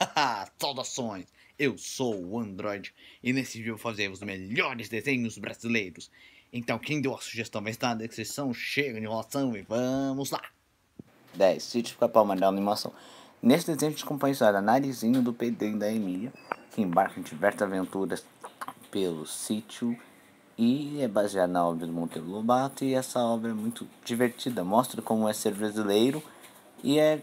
Saudações! Eu sou o Android e nesse vídeo eu vou fazer os melhores desenhos brasileiros. Então quem deu a sugestão vai estar na descrição, é chega de enrolação e vamos lá! 10. Sítio Palma da animação. Nesse desenho a gente acompanha Narizinho do Pedrinho da Emília, que embarca em diversas aventuras pelo sítio e é baseada na obra do Monteiro Lobato e essa obra é muito divertida, mostra como é ser brasileiro e é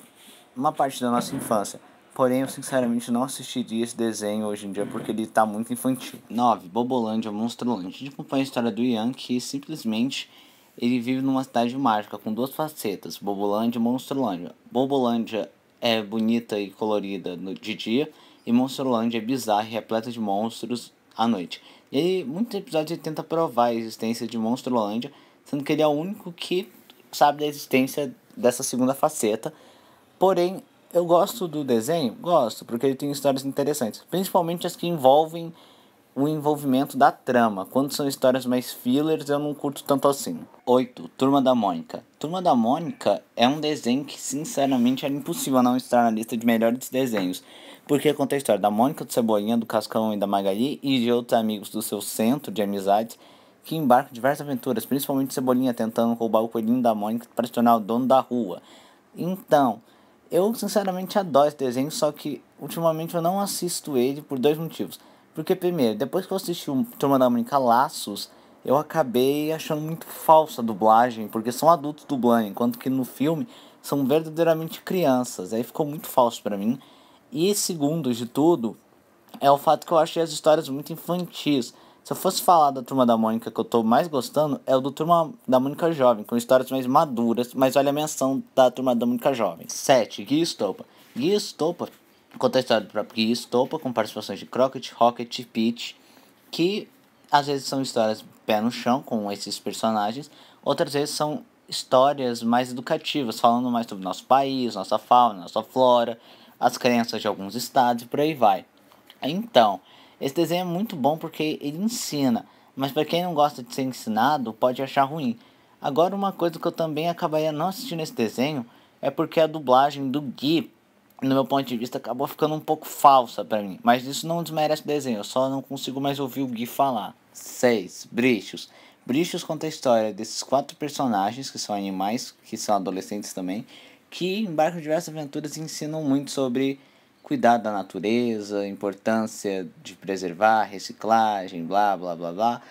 uma parte da nossa infância. Porém, eu sinceramente não assistiria esse desenho hoje em dia porque ele tá muito infantil. 9. Bobolândia, Monstrolândia. Tipo, a história do Ian que simplesmente ele vive numa cidade mágica com duas facetas, Bobolândia e Monstrolândia. Bobolândia é bonita e colorida no, de dia e Monstrolândia é bizarra e repleta de monstros à noite. E aí, muitos episódios ele tenta provar a existência de Monstrolândia, sendo que ele é o único que sabe da existência dessa segunda faceta. Porém, eu gosto do desenho? Gosto, porque ele tem histórias interessantes. Principalmente as que envolvem o envolvimento da trama. Quando são histórias mais fillers, eu não curto tanto assim. 8. Turma da Mônica. Turma da Mônica é um desenho que, sinceramente, era impossível não estar na lista de melhores desenhos. Porque conta a história da Mônica, do Cebolinha, do Cascão e da Magali e de outros amigos do seu centro de amizades que embarcam em diversas aventuras, principalmente Cebolinha tentando roubar o coelhinho da Mônica para se tornar o dono da rua. Então, eu sinceramente adoro esse desenho, só que ultimamente eu não assisto ele por dois motivos. Porque primeiro, depois que eu assisti o Turma da Mônica Laços, eu acabei achando muito falsa a dublagem, porque são adultos dublando, enquanto que no filme são verdadeiramente crianças. Aí ficou muito falso para mim. E segundo de tudo, é o fato que eu achei as histórias muito infantis. Se eu fosse falar da Turma da Mônica que eu tô mais gostando, é o do Turma da Mônica Jovem, com histórias mais maduras, mas olha a menção da Turma da Mônica Jovem. 7. Guia Estopa. Guia Estopa, conta a história do próprio Guia Estopa, com participações de Crockett, Rocket e Peach, que às vezes são histórias pé no chão com esses personagens, outras vezes são histórias mais educativas, falando mais sobre nosso país, nossa fauna, nossa flora, as crenças de alguns estados e por aí vai. Então, esse desenho é muito bom porque ele ensina, mas para quem não gosta de ser ensinado, pode achar ruim. Agora, uma coisa que eu também acabaria não assistindo esse desenho é porque a dublagem do Gui, no meu ponto de vista, acabou ficando um pouco falsa para mim. Mas isso não desmerece o desenho, eu só não consigo mais ouvir o Gui falar. 6. Brichos. Brichos conta a história desses quatro personagens, que são animais, que são adolescentes também, que embarcam diversas aventuras e ensinam muito sobre cuidar da natureza, importância de preservar, reciclagem, blá blá blá blá.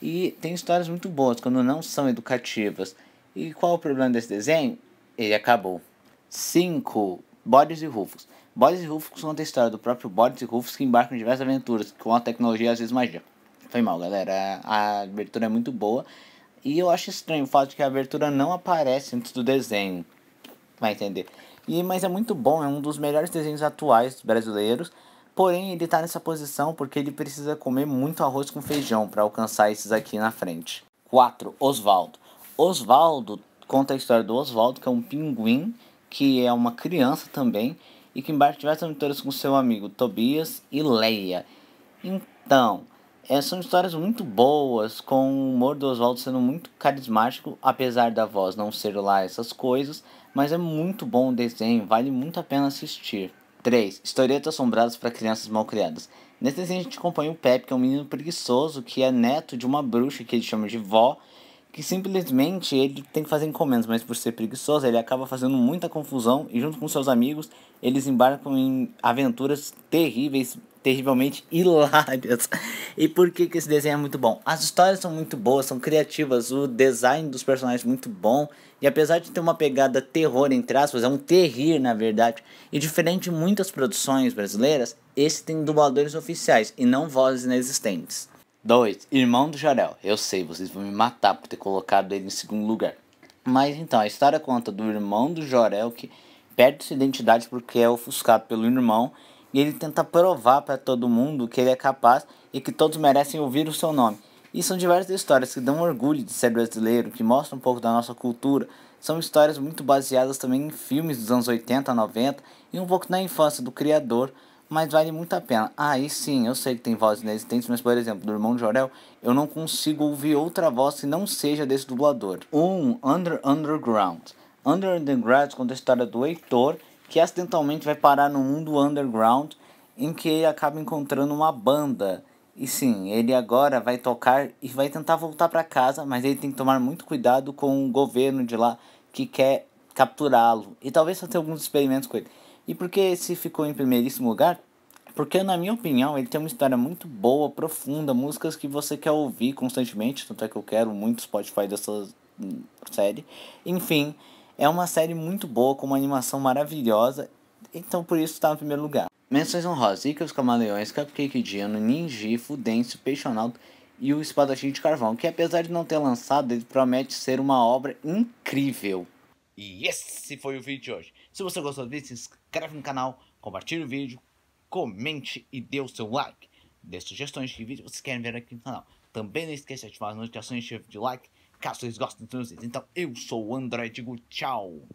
E tem histórias muito boas quando não são educativas. E qual o problema desse desenho? Ele acabou. 5. Bodes e Rufus. Bodes e Rufus conta a história do próprio Bodes e Rufus que embarcam em diversas aventuras com a tecnologia às vezes magia. Foi mal, galera. A abertura é muito boa. E eu acho estranho o fato de que a abertura não aparece antes do desenho. Vai entender. E, mas é muito bom, é um dos melhores desenhos atuais brasileiros. Porém, ele está nessa posição porque ele precisa comer muito arroz com feijão para alcançar esses aqui na frente. 4. Oswaldo. Oswaldo conta a história do Oswaldo, que é um pinguim, que é uma criança também, e que embarca diversas aventuras com seu amigo Tobias e Leia. Então, é, são histórias muito boas, com o humor do Oswaldo sendo muito carismático, apesar da voz não ser lá essas coisas, mas é muito bom o desenho, vale muito a pena assistir. 3. Historietas assombradas para crianças mal criadas. Nesse desenho a gente acompanha o Pepe, que é um menino preguiçoso, que é neto de uma bruxa que ele chama de vó, que simplesmente ele tem que fazer encomendas, mas por ser preguiçoso ele acaba fazendo muita confusão e junto com seus amigos eles embarcam em aventuras terríveis terrivelmente hilárias. E por que, que esse desenho é muito bom? As histórias são muito boas, são criativas, o design dos personagens é muito bom. E apesar de ter uma pegada terror, entre aspas, é um terrir na verdade, e diferente de muitas produções brasileiras, esse tem dubladores oficiais e não vozes inexistentes. 2. Irmão do Jorel. Eu sei, vocês vão me matar por ter colocado ele em segundo lugar. Mas então, a história conta do irmão do Jorel que perde sua identidade porque é ofuscado pelo irmão e ele tenta provar para todo mundo que ele é capaz e que todos merecem ouvir o seu nome. E são diversas histórias que dão orgulho de ser brasileiro, que mostram um pouco da nossa cultura. São histórias muito baseadas também em filmes dos anos 80, 90 e um pouco na infância do criador, mas vale muito a pena. Ah, e sim, eu sei que tem vozes inexistentes, mas por exemplo, do Irmão de Jorel, eu não consigo ouvir outra voz que não seja desse dublador. Um Under Underground. Under Underground conta a história do Heitor, que acidentalmente vai parar no mundo underground em que ele acaba encontrando uma banda. E sim, ele agora vai tocar e vai tentar voltar para casa, mas ele tem que tomar muito cuidado com o governo de lá que quer capturá-lo e talvez fazer alguns experimentos com ele. E por que esse ficou em primeiríssimo lugar? Porque, na minha opinião, ele tem uma história muito boa, profunda, músicas que você quer ouvir constantemente, tanto é que eu quero muito Spotify dessa série. Enfim, é uma série muito boa, com uma animação maravilhosa, então por isso está em primeiro lugar. Menções honrosas: Ike, os Camaleões, Cupcake Dino, Ninjifo, Denso, Peixonaldo e o Espadachim de Carvão, que apesar de não ter lançado, ele promete ser uma obra incrível. E esse foi o vídeo de hoje. Se você gostou do vídeo, se inscreve no canal, compartilhe o vídeo, comente e dê o seu like. Dê sugestões de vídeo que vocês querem ver aqui no canal. Também não esqueça de ativar as notificações de like caso vocês gostem vocês então eu sou o André, digo tchau.